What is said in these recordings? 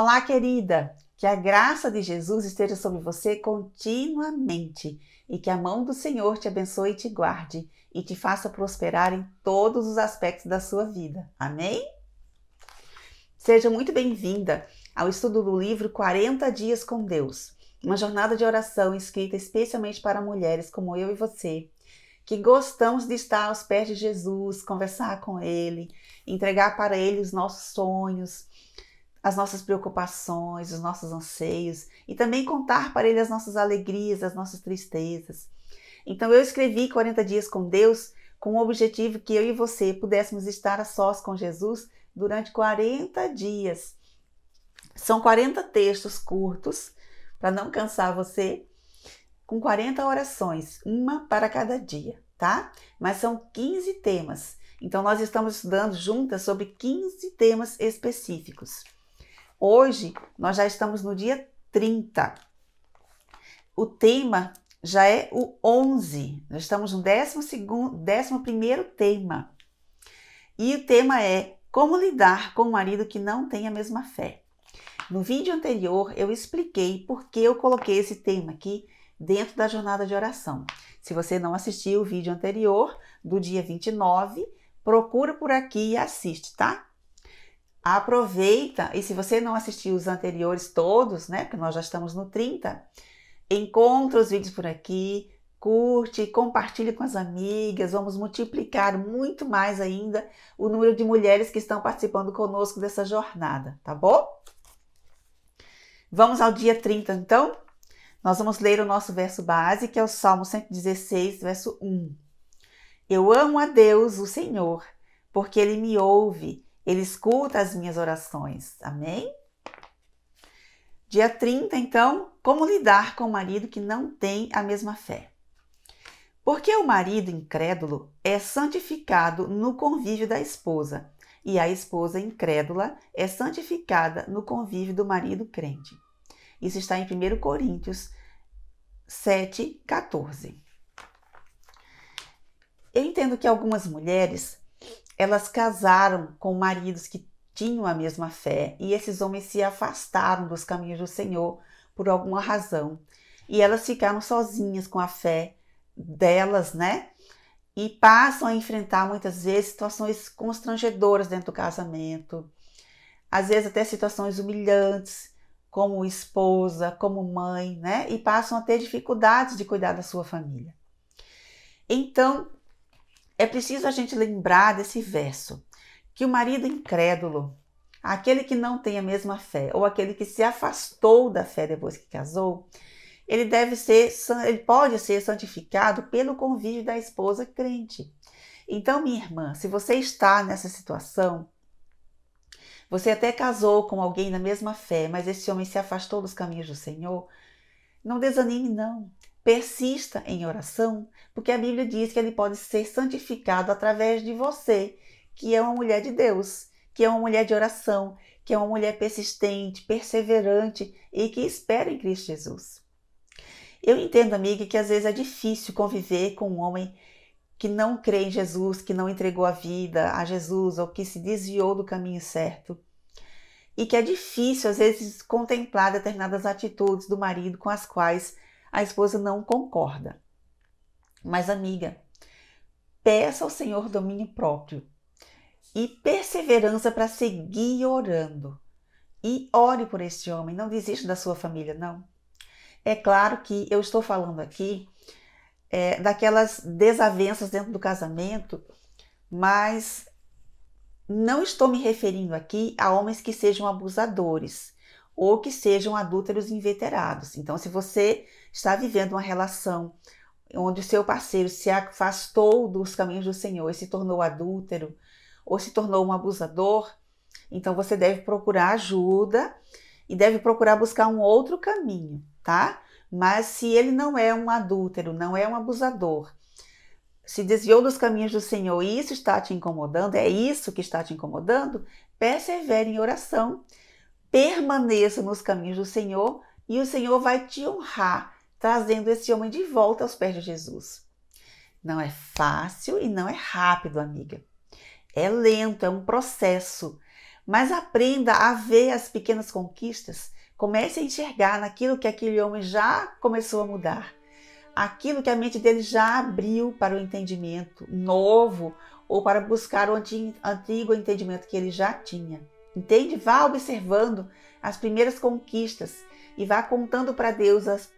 Olá, querida! Que a graça de Jesus esteja sobre você continuamente e que a mão do Senhor te abençoe e te guarde e te faça prosperar em todos os aspectos da sua vida. Amém? Seja muito bem-vinda ao estudo do livro 40 Dias com Deus, uma jornada de oração escrita especialmente para mulheres como eu e você, que gostamos de estar aos pés de Jesus, conversar com Ele, entregar para Ele os nossos sonhos, as nossas preocupações, os nossos anseios e também contar para Ele as nossas alegrias, as nossas tristezas. Então eu escrevi 40 Dias com Deus com o objetivo que eu e você pudéssemos estar a sós com Jesus durante 40 dias. São 40 textos curtos, para não cansar você, com 40 orações, uma para cada dia, tá? Mas são 15 temas. Então, nós estamos estudando juntas sobre 15 temas específicos. Hoje nós já estamos no dia 30. O tema já é o 11. Nós estamos no 11 tema. E o tema é como lidar com um marido que não tem a mesma fé. No vídeo anterior eu expliquei por que eu coloquei esse tema aqui dentro da jornada de oração. Se você não assistiu o vídeo anterior, do dia 29, procura por aqui e assiste, tá? Aproveita e se você não assistiu os anteriores todos, né, porque nós já estamos no 30, encontra os vídeos por aqui, curte, compartilhe com as amigas, vamos multiplicar muito mais ainda o número de mulheres que estão participando conosco dessa jornada, tá bom? Vamos ao dia 30 então? Nós vamos ler o nosso verso base, que é o Salmo 116, verso 1. Eu amo a Deus, o Senhor, porque ele me ouve ele escuta as minhas orações. Amém? Dia 30, então, como lidar com o marido que não tem a mesma fé? Porque o marido incrédulo é santificado no convívio da esposa, e a esposa incrédula é santificada no convívio do marido crente. Isso está em 1 Coríntios 7, 14. Eu entendo que algumas mulheres elas casaram com maridos que tinham a mesma fé e esses homens se afastaram dos caminhos do Senhor por alguma razão. E elas ficaram sozinhas com a fé delas, né? E passam a enfrentar muitas vezes situações constrangedoras dentro do casamento, às vezes até situações humilhantes, como esposa, como mãe, né? E passam a ter dificuldades de cuidar da sua família. Então, é preciso a gente lembrar desse verso, que o marido incrédulo, aquele que não tem a mesma fé, ou aquele que se afastou da fé depois que casou, ele deve ser, ele pode ser santificado pelo convívio da esposa crente. Então, minha irmã, se você está nessa situação, você até casou com alguém na mesma fé, mas esse homem se afastou dos caminhos do Senhor, não desanime não. Persista em oração, porque a Bíblia diz que ele pode ser santificado através de você, que é uma mulher de Deus, que é uma mulher de oração, que é uma mulher persistente, perseverante e que espera em Cristo Jesus. Eu entendo, amiga, que às vezes é difícil conviver com um homem que não crê em Jesus, que não entregou a vida a Jesus ou que se desviou do caminho certo. E que é difícil, às vezes, contemplar determinadas atitudes do marido com as quais a esposa não concorda. Mas, amiga, peça ao Senhor domínio próprio e perseverança para seguir orando. E ore por este homem, não desista da sua família, não. É claro que eu estou falando aqui é, daquelas desavenças dentro do casamento, mas não estou me referindo aqui a homens que sejam abusadores ou que sejam adúlteros inveterados. Então, se você está vivendo uma relação onde o seu parceiro se afastou dos caminhos do Senhor e se tornou adúltero ou se tornou um abusador, então você deve procurar ajuda e deve procurar buscar um outro caminho, tá? Mas se ele não é um adúltero, não é um abusador, se desviou dos caminhos do Senhor e isso está te incomodando, é isso que está te incomodando, persevere em oração permaneça nos caminhos do Senhor e o Senhor vai te honrar, trazendo esse homem de volta aos pés de Jesus. Não é fácil e não é rápido, amiga. É lento, é um processo. Mas aprenda a ver as pequenas conquistas. Comece a enxergar naquilo que aquele homem já começou a mudar. Aquilo que a mente dele já abriu para o entendimento novo ou para buscar o antigo entendimento que ele já tinha. Entende? Vá observando as primeiras conquistas e vá contando para Deus as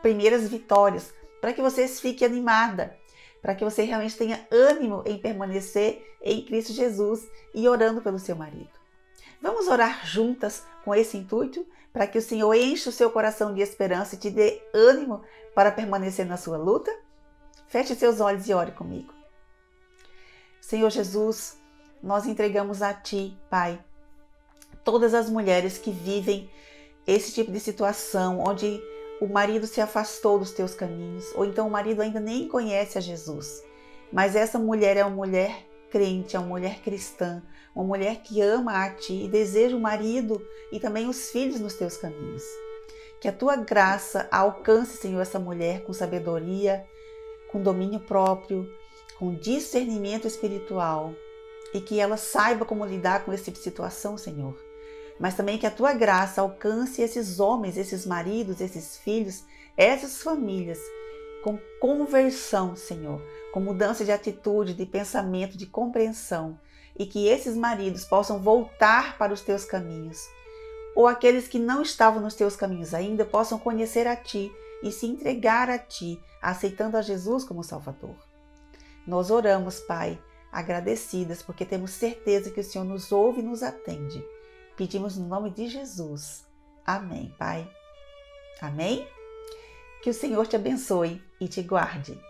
primeiras vitórias, para que você fique animada, para que você realmente tenha ânimo em permanecer em Cristo Jesus e orando pelo seu marido. Vamos orar juntas com esse intuito para que o Senhor enche o seu coração de esperança e te dê ânimo para permanecer na sua luta? Feche seus olhos e ore comigo. Senhor Jesus, nós entregamos a Ti, Pai, todas as mulheres que vivem esse tipo de situação, onde o marido se afastou dos teus caminhos, ou então o marido ainda nem conhece a Jesus. Mas essa mulher é uma mulher crente, é uma mulher cristã, uma mulher que ama a ti e deseja o marido e também os filhos nos teus caminhos. Que a tua graça alcance, Senhor, essa mulher com sabedoria, com domínio próprio, com discernimento espiritual e que ela saiba como lidar com esse tipo de situação, Senhor mas também que a tua graça alcance esses homens, esses maridos, esses filhos, essas famílias com conversão, Senhor, com mudança de atitude, de pensamento, de compreensão, e que esses maridos possam voltar para os teus caminhos. Ou aqueles que não estavam nos teus caminhos ainda possam conhecer a ti e se entregar a ti, aceitando a Jesus como Salvador. Nós oramos, Pai, agradecidas, porque temos certeza que o Senhor nos ouve e nos atende. Pedimos no nome de Jesus. Amém, Pai. Amém? Que o Senhor te abençoe e te guarde.